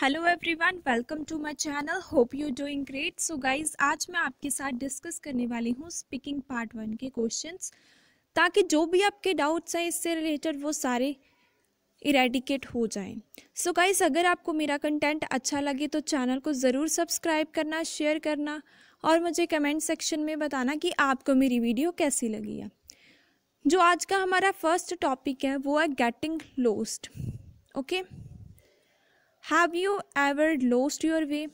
Hello everyone welcome to my channel hope you doing great so guys आज मैं आपके साथ डिस्कस करने वाली हूँ स्पीकिंग पार्ट वन के क्वेश्चंस ताकि जो भी आपके डाउट्स हैं इससे रिलेटेड वो सारे इरेडिकेट हो जाएं सो so गाइस अगर आपको मेरा कंटेंट अच्छा लगे तो चैनल को ज़रूर सब्सक्राइब करना शेयर करना और मुझे कमेंट सेक्शन में बताना कि आपको मेरी वीडियो कैसी लगी है जो आज का हमारा फर्स्ट टॉपिक है वो है getting lost okay okay? Have you ever lost your way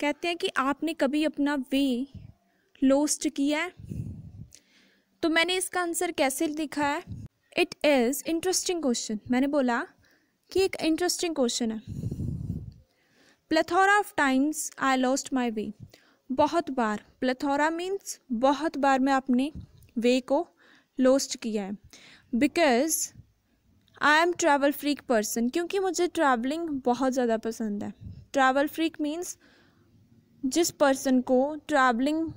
कहते हैं कि आपने कभी अपना वे लोस्ट किया है तो मैंने इसका आंसर कैसे लिखा है इट इज़ इंटरेस्टिंग क्वेश्चन मैंने बोला कि एक इंटरेस्टिंग क्वेश्चन है plethora of times I lost my way बहुत बार प्लेथोरा मीन्स बहुत बार मैं अपने वे को लॉस्ट किया है because I am travel freak person क्योंकि मुझे ट्रैवलिंग बहुत ज़्यादा पसंद है ट्रैवल फ्रीक मीन्स जिस पर्सन को ट्रैवलिंग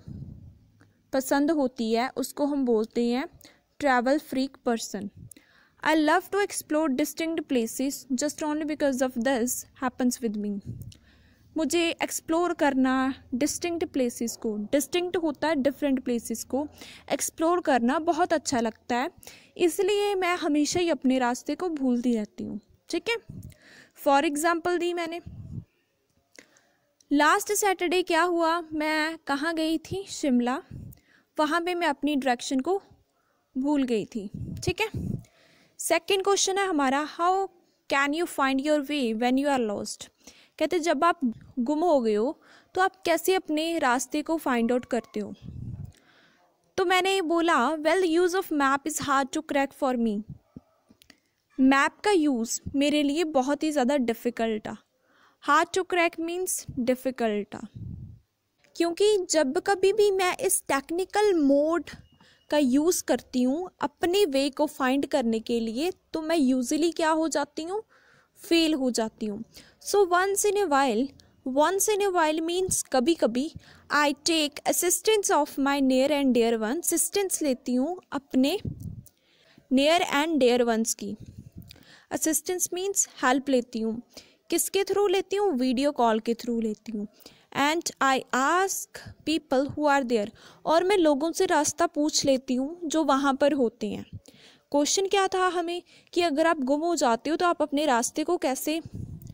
पसंद होती है उसको हम बोलते हैं travel freak person I love to explore distinct places just only because of this happens with me मुझे एक्सप्लोर करना डिस्टिंक्ट प्लेसेस को डिस्टिंक्ट होता है डिफरेंट प्लेसेस को एक्सप्लोर करना बहुत अच्छा लगता है इसलिए मैं हमेशा ही अपने रास्ते को भूलती रहती हूँ ठीक है फॉर एग्ज़ाम्पल दी मैंने लास्ट सैटरडे क्या हुआ मैं कहाँ गई थी शिमला वहाँ पे मैं अपनी डायरेक्शन को भूल गई थी ठीक है सेकंड क्वेश्चन है हमारा how can you find your way when you are lost कहते जब आप गुम हो गए हो तो आप कैसे अपने रास्ते को फाइंड आउट करते हो तो मैंने बोला well use of map is hard to crack for me map का यूज़ मेरे लिए बहुत ही ज़्यादा difficult hard to crack means difficult क्योंकि जब कभी भी मैं इस टेक्निकल मोड का यूज़ करती हूँ अपने वे को फाइंड करने के लिए तो मैं यूजली क्या हो जाती हूँ फेल हो जाती हूँ so once in a while once in a while means कभी कभी I take assistance of my near and dear one assistance लेती हूँ अपने नियर एंड डेयर वंस की असिस्टेंस मीन्स हेल्प लेती हूँ किसके थ्रू लेती हूँ वीडियो कॉल के थ्रू लेती हूँ and I ask people who are there और मैं लोगों से रास्ता पूछ लेती हूँ जो वहाँ पर होते हैं क्वेश्चन क्या था हमें कि अगर आप गुम हो जाते हो तो आप अपने रास्ते को कैसे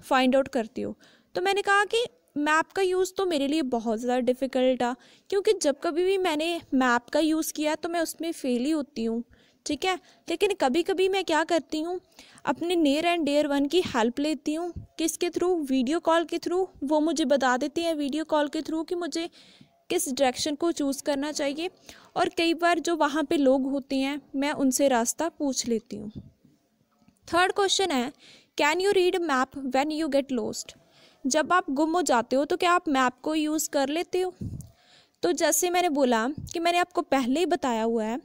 फाइंड आउट करती हो तो मैंने कहा कि मैप का यूज़ तो मेरे लिए बहुत ज़्यादा डिफ़िकल्ट आ क्योंकि जब कभी भी मैंने मैप का यूज़ किया तो मैं उसमें फेल ही होती हूँ ठीक है लेकिन कभी कभी मैं क्या करती हूँ अपने नियर एंड डेयर वन की हेल्प लेती हूँ किसके थ्रू वीडियो कॉल के थ्रू वो मुझे बता देते हैं वीडियो कॉल के थ्रू कि मुझे किस डायरेक्शन को चूज़ करना चाहिए और कई बार जो वहाँ पे लोग होते हैं मैं उनसे रास्ता पूछ लेती हूँ थर्ड क्वेश्चन है can you read map when you get lost जब आप गुम हो जाते हो तो क्या आप मैप को यूज़ कर लेते हो तो जैसे मैंने बोला कि मैंने आपको पहले ही बताया हुआ है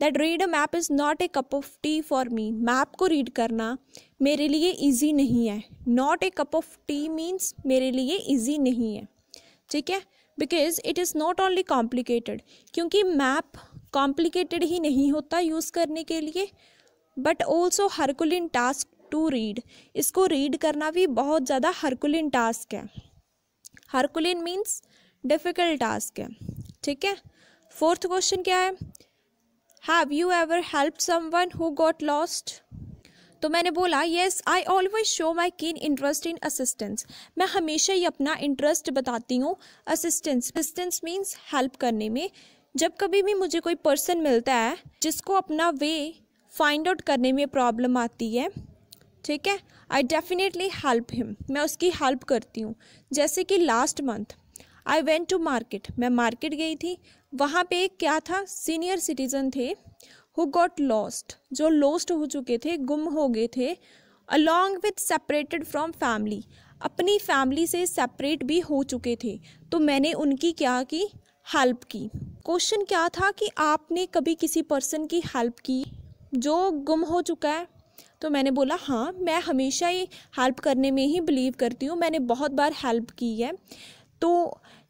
that read a map is not a cup of tea for me map को रीड करना मेरे लिए ईजी नहीं है not a cup of tea means मेरे लिए ईजी नहीं है ठीक है because it is not only complicated क्योंकि मैप कॉम्प्लिकेटेड ही नहीं होता यूज़ करने के लिए but also herculean task to read इसको रीड करना भी बहुत ज़्यादा हरकुलिन टास्क है हरकुलिन मीन्स डिफ़िकल्ट टास्क है ठीक है फोर्थ क्वेश्चन क्या है have you ever help someone who got lost तो मैंने बोला yes I always show my keen interest in assistance मैं हमेशा ही अपना इंटरेस्ट बताती हूँ असिस्टेंस असिस्टेंस मीन्स हेल्प करने में जब कभी भी मुझे कोई पर्सन मिलता है जिसको अपना वे फाइंड आउट करने में प्रॉब्लम आती है ठीक है आई डेफिनेटली हेल्प हिम मैं उसकी हेल्प करती हूँ जैसे कि last month I went to market मैं मार्केट गई थी वहाँ पे क्या था सीनियर सिटीज़न थे हु गॉट लॉस्ट जो लॉस्ट हो चुके थे गुम हो गए थे along with separated from family अपनी फैमिली से सेपरेट भी हो चुके थे तो मैंने उनकी क्या की हेल्प की क्वेश्चन क्या था कि आपने कभी किसी पर्सन की हेल्प की जो गुम हो चुका है तो मैंने बोला हाँ मैं हमेशा ही हेल्प करने में ही बिलीव करती हूँ मैंने बहुत बार हेल्प की है तो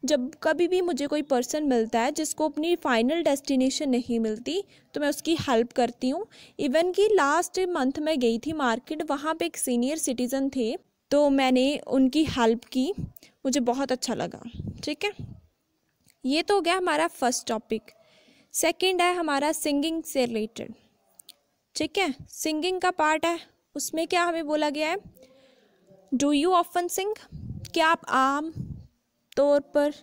जब कभी भी मुझे कोई पर्सन मिलता है जिसको अपनी फ़ाइनल डेस्टिनेशन नहीं मिलती तो मैं उसकी हेल्प करती हूँ इवन कि लास्ट मंथ मैं गई थी मार्केट वहाँ पे एक सीनियर सिटीज़न थे तो मैंने उनकी हेल्प की मुझे बहुत अच्छा लगा ठीक है ये तो हो गया हमारा फर्स्ट टॉपिक सेकंड है हमारा सिंगिंग से रिलेटेड ठीक है सिंगिंग का पार्ट है उसमें क्या हमें बोला गया है डू यू ऑफन सिंग क्या आप आम तौर पर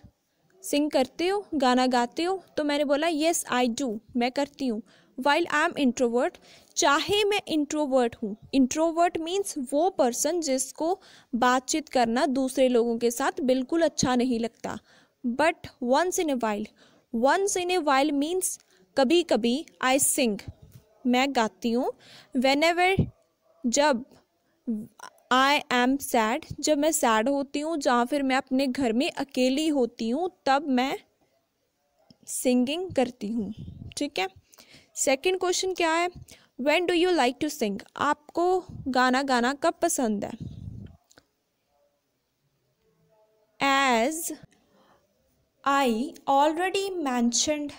सिंग करते हो गाना गाते हो तो मैंने बोला येस आई डू मैं करती हूँ वाइल आई एम इंट्रोवर्ट चाहे मैं इंट्रोवर्ट हूँ इंट्रोवर्ट मीन्स वो पर्सन जिसको बातचीत करना दूसरे लोगों के साथ बिल्कुल अच्छा नहीं लगता but once in a while once in a while means कभी कभी आई सिंग मैं गाती हूँ वेन एवर जब आई एम सैड जब मैं सैड होती हूँ जहाँ फिर मैं अपने घर में अकेली होती हूँ तब मैं सिंगिंग करती हूँ ठीक है सेकेंड क्वेश्चन क्या है when do you like to sing आपको गाना गाना कब पसंद है as I already mentioned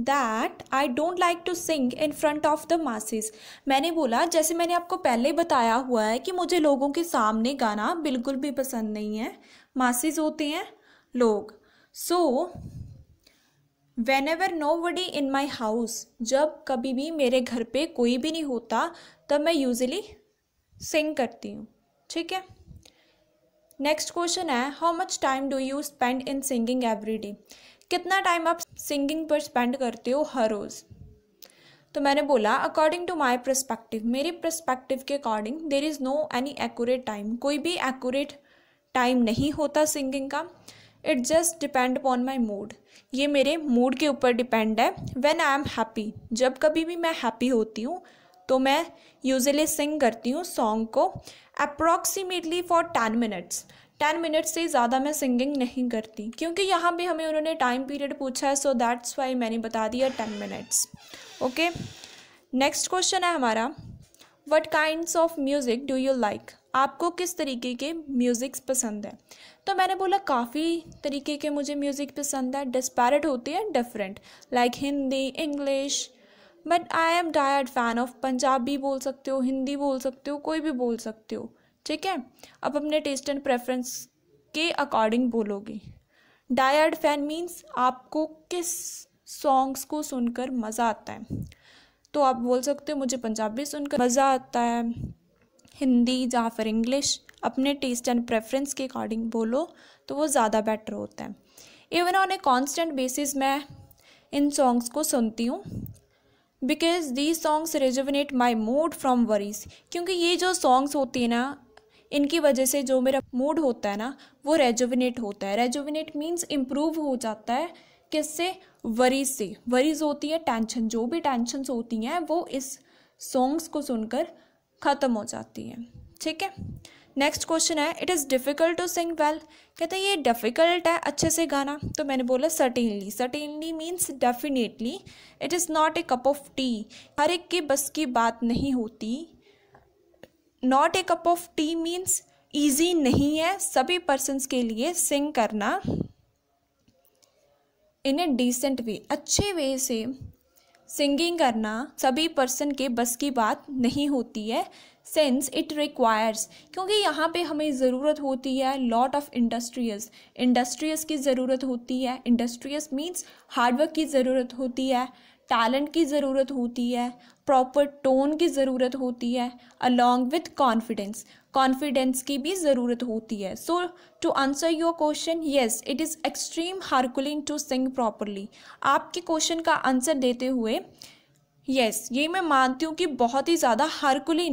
that I don't like to sing in front of the masses मैंने बोला जैसे मैंने आपको पहले बताया हुआ है कि मुझे लोगों के सामने गाना बिल्कुल भी पसंद नहीं है मासिस होते हैं लोग so whenever nobody in my house जब कभी भी मेरे घर पर कोई भी नहीं होता तब मैं यूजली सिंग करती हूँ ठीक है नेक्स्ट क्वेश्चन है how much time do you spend in singing every day कितना टाइम आप सिंगिंग पर स्पेंड करते हो हर रोज़ तो मैंने बोला अकॉर्डिंग टू माई प्रस्पेक्टिव मेरे प्रस्पेक्टिव के according there is no any accurate time कोई भी एक्यूरेट टाइम नहीं होता सिंगिंग का it just depend upon my mood ये मेरे मूड के ऊपर डिपेंड है वेन आई एम हैप्पी जब कभी भी मैं हैप्पी होती हूँ तो मैं यूजली सिंग करती हूँ सॉन्ग को approximately for ten minutes ten minute से ज़्यादा मैं सिंगिंग नहीं करती क्योंकि यहाँ भी हमें उन्होंने टाइम पीरियड पूछा है सो दैट्स वाई मैंने बता दिया ten minutes okay next question है हमारा what kinds of music do you like आपको किस तरीके के म्यूज़िक्स पसंद है तो मैंने बोला काफ़ी तरीके के मुझे म्यूज़िक पसंद है डिस्पैरेट होते हैं different like Hindi English but I am diehard fan of Punjabi बोल सकते हो हिंदी बोल सकते हो कोई भी बोल सकते हो ठीक है आप अपने टेस्ट एंड प्रेफरेंस के अकॉर्डिंग बोलोगे डायर्ड फैन मीन्स आपको किस सॉन्ग्स को सुनकर मज़ा आता है तो आप बोल सकते हो मुझे पंजाबी सुनकर मज़ा आता है हिंदी या फिर इंग्लिश अपने टेस्ट एंड प्रेफरेंस के अकॉर्डिंग बोलो तो वो ज़्यादा बेटर होता है even on a constant basis मैं इन सॉन्ग्स को सुनती हूँ because the songs resonate my mood from worries क्योंकि ये जो सॉन्ग्स होते हैं ना इनकी वजह से जो मेरा मूड होता है ना वो रेजोविनेट होता है रेजोविनेट मीन्स इम्प्रूव हो जाता है किससे वरीज से वरीज होती है टेंशन जो भी टेंशन होती हैं वो इस सॉन्ग्स को सुनकर ख़त्म हो जाती है ठीक है नेक्स्ट क्वेश्चन है it is difficult to sing well कहते हैं ये डिफ़िकल्ट है अच्छे से गाना तो मैंने बोला certainly certainly means definitely it is not a cup of tea हर एक की बस की बात नहीं होती not a cup of tea means easy नहीं है सभी पर्सनस के लिए सिंग करना इन ए डिसेंट वे अच्छे वे से सिंगिंग करना सभी पर्सन के बस की बात नहीं होती है सेंस इट रिक्वायर्स क्योंकि यहाँ पे हमें ज़रूरत होती है लॉट ऑफ इंडस्ट्रियस इंडस्ट्रियस की ज़रूरत होती है इंडस्ट्रियस मीन्स हार्डवर्क की ज़रूरत होती है टैलेंट की ज़रूरत होती है प्रॉपर टोन की ज़रूरत होती है अलॉन्ग विथ कॉन्फिडेंस कॉन्फिडेंस की भी ज़रूरत होती है so to answer your question yes it is extreme herculean to sing properly आपके क्वेश्चन का आंसर देते हुए येस yes, ये मैं मानती हूँ कि बहुत ही ज़्यादा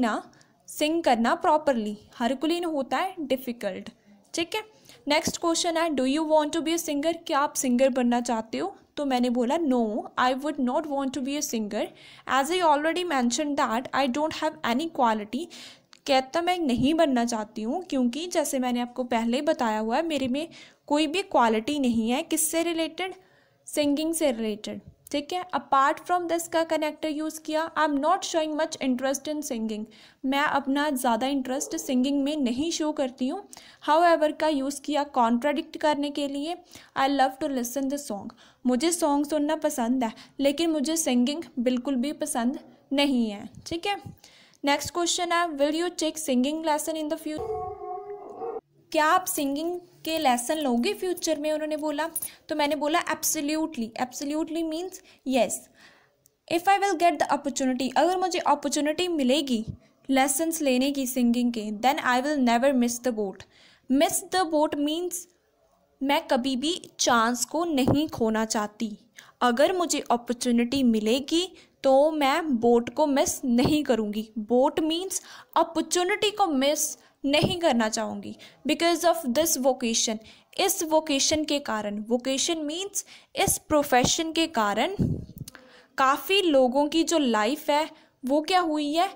ना सिंग करना प्रॉपरली हार्कुलिन होता है डिफ़िकल्ट ठीक है नेक्स्ट क्वेश्चन है do you want to be a singer क्या आप सिंगर बनना चाहते हो तो मैंने बोला no I would not want to be a singer as I already mention that I don't have any quality कहता मैं नहीं बनना चाहती हूँ क्योंकि जैसे मैंने आपको पहले ही बताया हुआ है मेरे में कोई भी क्वालिटी नहीं है किससे रिलेटेड सिंगिंग से रिलेटेड ठीक है अपार्ट फ्रॉम दिस का कनेक्टर यूज़ किया I am not showing much interest in singing मैं अपना ज़्यादा इंटरेस्ट सिंगिंग में नहीं शो करती हूँ हाउ एवर का यूज़ किया कॉन्ट्राडिक्ट करने के लिए I love to listen the song मुझे सॉन्ग सुनना पसंद है लेकिन मुझे सिंगिंग बिल्कुल भी पसंद नहीं है ठीक है नेक्स्ट क्वेश्चन है will you check singing lesson in the future क्या आप सिंगिंग के लेसन लोगे फ्यूचर में उन्होंने बोला तो मैंने बोला absolutely absolutely means yes if I will get the opportunity अगर मुझे अपॉर्चुनिटी मिलेगी लेसन्स लेने की सिंगिंग के then I will never miss the boat miss the boat means मैं कभी भी चांस को नहीं खोना चाहती अगर मुझे अपॉर्चुनिटी मिलेगी तो मैं बोट को मिस नहीं करूँगी बोट मीन्स अपॉर्चुनिटी को मिस नहीं करना चाहूँगी बिकॉज ऑफ दिस वोकेशन इस वोकेशन के कारण वोकेशन मीन्स इस प्रोफेशन के कारण काफ़ी लोगों की जो लाइफ है वो क्या हुई है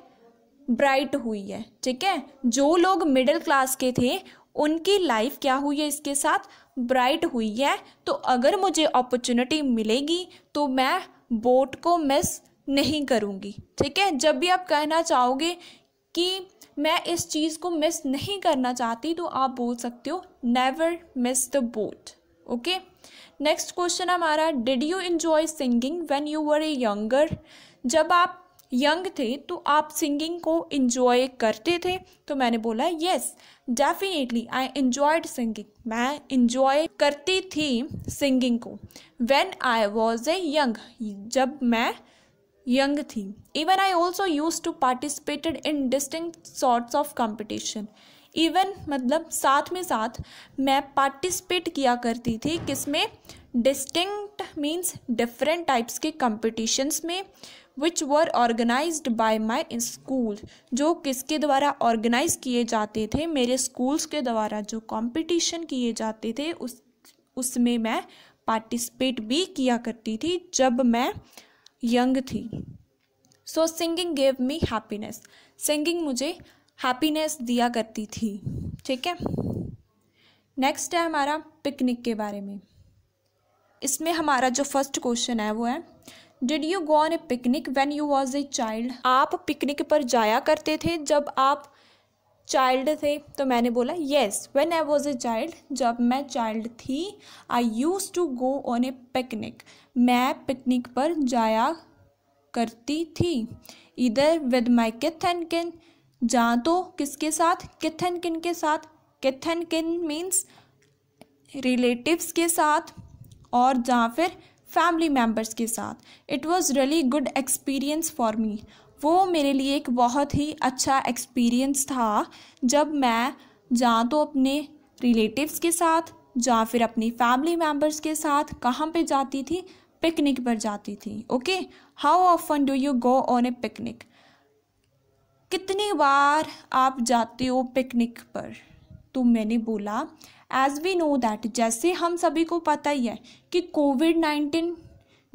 ब्राइट हुई है ठीक है जो लोग मिडिल क्लास के थे उनकी लाइफ क्या हुई है इसके साथ ब्राइट हुई है तो अगर मुझे अपॉर्चुनिटी मिलेगी तो मैं बोट को मिस नहीं करूँगी ठीक है जब भी आप कहना चाहोगे कि मैं इस चीज़ को मिस नहीं करना चाहती तो आप बोल सकते हो never miss the boat okay next question हमारा did you enjoy singing when you were a younger जब आप यंग थे तो आप सिंगिंग को इन्जॉय करते थे तो मैंने बोला yes definitely I enjoyed singing मैं इन्जॉय करती थी सिंगिंग को when I was a young जब मैं यंग थी even I also use to participated in distinct sorts of competition even मतलब साथ में साथ मैं पार्टिसिपेट किया करती थी किसमें डिस्टिंक्ट मीन्स डिफरेंट टाइप्स के कॉम्पिटिशन्स में which were organise by my school जो किसके द्वारा ऑर्गेनाइज किए जाते थे मेरे स्कूल्स के द्वारा जो कॉम्पिटिशन किए जाते थे उस उसमें मैं पार्टिसिपेट भी किया करती थी जब मैं यंग थी सो singing gave me happiness singing मुझे हैप्पीनेस दिया करती थी ठीक है नेक्स्ट है हमारा पिकनिक के बारे में इसमें हमारा जो फर्स्ट क्वेश्चन है वो है did you go on a picnic when you was a child आप पिकनिक पर जाया करते थे जब आप चाइल्ड थे तो मैंने बोला yes when I was a child जब मैं चाइल्ड थी I use to go on a picnic मैं पिकनिक पर जाया करती थी इधर विद माई किथ एंड किन जहाँ तो किसके साथ किथ एंड किन के साथ किथ एंड किन मीन्स रिलेटिव्स के साथ और जहाँ फिर फैमिली मेम्बर्स के साथ it was really good experience for me वो मेरे लिए एक बहुत ही अच्छा एक्सपीरियंस था जब मैं या तो अपने रिलेटिव्स के साथ या फिर अपनी फैमिली मेम्बर्स के साथ कहाँ पे जाती थी पिकनिक पर जाती थी okay how often do you go on a picnic कितनी बार आप जाते हो पिकनिक पर तो मैंने बोला एज़ वी नो दैट जैसे हम सभी को पता ही है कि कोविड नाइन्टीन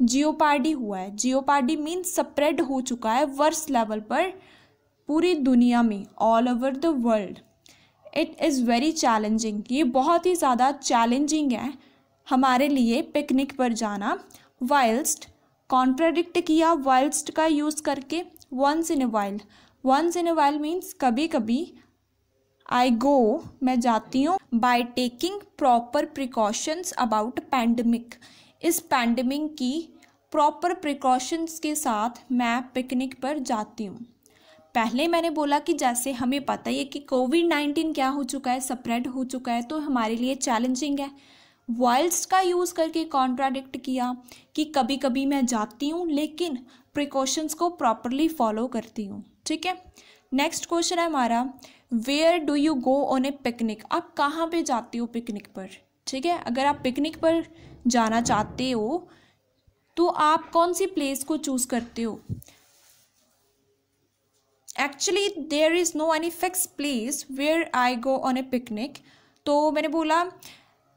जियोपार्डी हुआ है जियोपार्डी मीन स्प्रेड हो चुका है वर्स लेवल पर पूरी दुनिया में all over the world it is very challenging ये बहुत ही ज़्यादा चैलेंजिंग है हमारे लिए पिकनिक पर जाना वाइल्स्ट कॉन्ट्राडिक्ट किया वाइल्स्ट का यूज़ करके once in a while once in a while means कभी कभी आई गो मैं जाती हूँ by taking proper precautions about pandemic इस पैंडमिक की प्रॉपर प्रिकॉशंस के साथ मैं पिकनिक पर जाती हूँ पहले मैंने बोला कि जैसे हमें पता ही है कि कोविड नाइन्टीन क्या हो चुका है स्प्रेड हो चुका है तो हमारे लिए चैलेंजिंग है वॉइल्स का यूज़ करके कॉन्ट्राडिक्ट किया कि कभी कभी मैं जाती हूँ लेकिन प्रिकॉशंस को प्रॉपरली फॉलो करती हूँ ठीक है नेक्स्ट क्वेश्चन है हमारा where do you go on a picnic आप कहाँ पे जाती हो पिकनिक पर ठीक है अगर आप पिकनिक पर जाना चाहते हो तो आप कौन सी प्लेस को चूज़ करते हो actually there is no any fix place where I go on a picnic तो मैंने बोला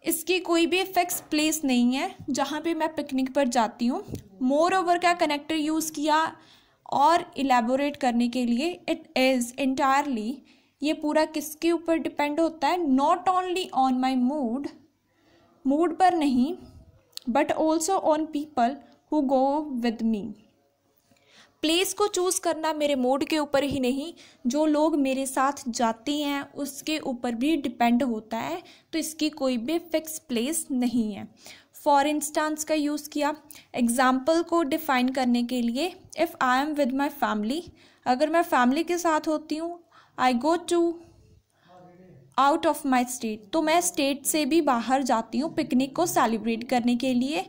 इसकी कोई भी फिक्स प्लेस नहीं है जहाँ पे मैं पिकनिक पर जाती हूँ मोर ओवर का कनेक्टर यूज़ किया और इलेबोरेट करने के लिए इट इज़ इंटायरली ये पूरा किसके ऊपर डिपेंड होता है not only on my mood mood पर नहीं but also on people who go with me place को चूज़ करना मेरे मूड के ऊपर ही नहीं जो लोग मेरे साथ जाते हैं उसके ऊपर भी डिपेंड होता है तो इसकी कोई भी फिक्स प्लेस नहीं है फॉर इंस्टांस का यूज़ किया एग्ज़ाम्पल को डिफ़ाइन करने के लिए if I am with my family अगर मैं फैमिली के साथ होती हूँ I go to out of my state तो मैं स्टेट से भी बाहर जाती हूँ पिकनिक को सेलिब्रेट करने के लिए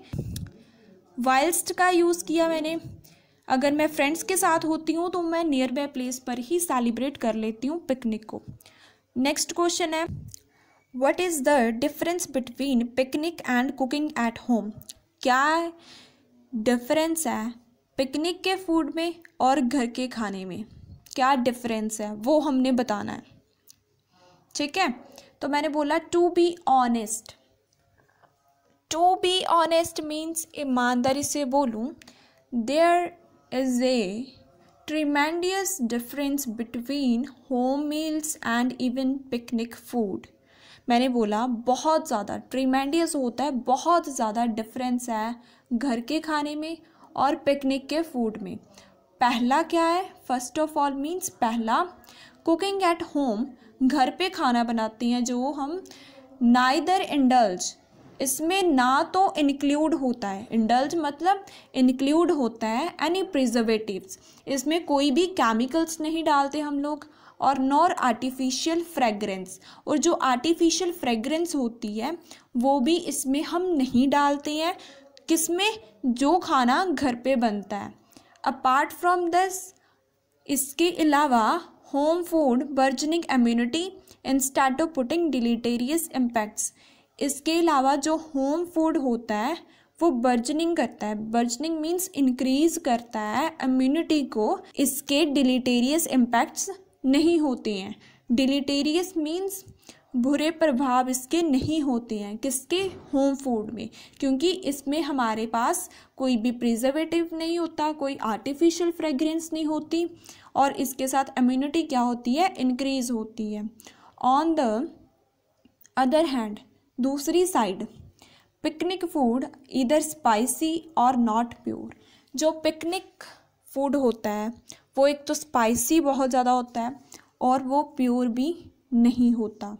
वाइल्स्ट का यूज़ किया मैंने अगर मैं फ्रेंड्स के साथ होती हूँ तो मैं नियर बाय प्लेस पर ही सेलिब्रेट कर लेती हूँ पिकनिक को नेक्स्ट क्वेश्चन है what is the difference between picnic and cooking at home क्या डिफरेंस है पिकनिक के फूड में और घर के खाने में क्या डिफरेंस है वो हमने बताना है ठीक है तो मैंने बोला to be honest to be honest means ईमानदारी से बोलूँ there is a tremendous difference between home meals and even picnic food मैंने बोला बहुत ज़्यादा ट्रीमेंडियस होता है बहुत ज़्यादा डिफरेंस है घर के खाने में और पिकनिक के फूड में पहला क्या है फर्स्ट ऑफ ऑल मीन्स पहला कुकिंग एट होम घर पे खाना बनाती हैं जो हम नाइदर इंडल्ज इसमें ना तो इंक्लूड होता है इंडल्ज मतलब इंक्लूड होता है एनी प्रिजर्वेटिव्स इसमें कोई भी केमिकल्स नहीं डालते हम लोग और नॉर आर्टिफिशियल फ्रेगरेंस और जो आर्टिफिशियल फ्रेगरेंस होती है वो भी इसमें हम नहीं डालते हैं किसमें जो खाना घर पे बनता है अपार्ट फ्रॉम दिस इसके अलावा food burgeoning burgeoning immunity start off putting deleterious impacts इसके अलावा जो होम फूड होता है वो बर्जनिंग करता है बर्जनिंग मीन्स इंक्रीज करता है इम्यूनिटी को इसके डिलीटेरियस इम्पैक्ट्स नहीं होते हैं डिलीटेरियस मीन्स बुरे प्रभाव इसके नहीं होते हैं किसके होम फूड में क्योंकि इसमें हमारे पास कोई भी प्रिजर्वेटिव नहीं होता कोई आर्टिफिशियल फ्रेगरेंस नहीं होती और इसके साथ इम्यूनिटी क्या होती है इनक्रीज होती है ऑन द अदर हैंड दूसरी साइड पिकनिक फूड इधर स्पाइसी और नॉट प्योर जो पिकनिक फूड होता है वो एक तो स्पाइसी बहुत ज़्यादा होता है और वो प्योर भी नहीं होता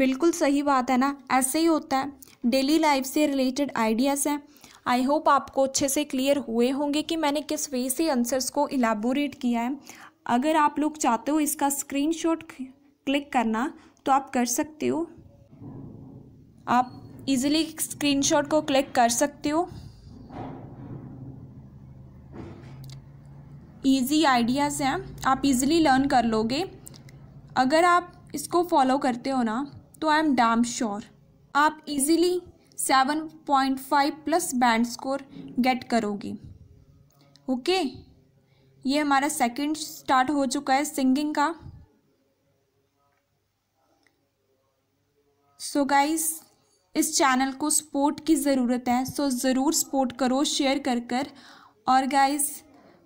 बिल्कुल सही बात है ना ऐसे ही होता है डेली लाइफ से रिलेटेड आइडियाज़ हैं आई होप आपको अच्छे से क्लियर हुए होंगे कि मैंने किस वे से आंसर्स को इलाबोरेट किया है अगर आप लोग चाहते हो इसका स्क्रीनशॉट क्लिक करना तो आप कर सकते हो आप इजीली स्क्रीनशॉट को क्लिक कर सकते हो इजी आइडियाज़ हैं आप इजीली लर्न कर लोगे अगर आप इसको फॉलो करते हो ना तो आई एम डाम श्योर आप easily seven point five plus band score get करोगी ओके ये हमारा सेकंड स्टार्ट हो चुका है सिंगिंग का सो so गाइस इस चैनल को सपोर्ट की ज़रूरत है सो so ज़रूर सपोर्ट करो शेयर कर कर और गाइस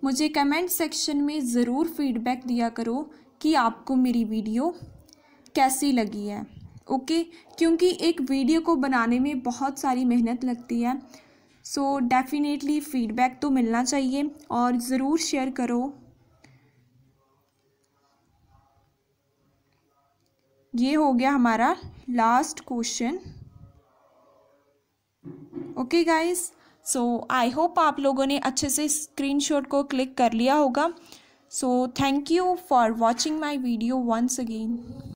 मुझे कमेंट सेक्शन में ज़रूर फीडबैक दिया करो कि आपको मेरी वीडियो कैसी लगी है ओके क्योंकि एक वीडियो को बनाने में बहुत सारी मेहनत लगती है सो डेफिनेटली फीडबैक तो मिलना चाहिए और ज़रूर शेयर करो ये हो गया हमारा last question okay guys so I hope आप लोगों ने अच्छे से स्क्रीनशॉट को क्लिक कर लिया होगा so thank you for watching my video once again